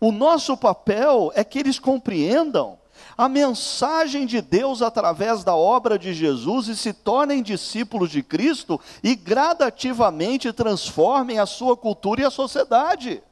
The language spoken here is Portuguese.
O nosso papel é que eles compreendam a mensagem de Deus através da obra de Jesus e se tornem discípulos de Cristo e gradativamente transformem a sua cultura e a sociedade.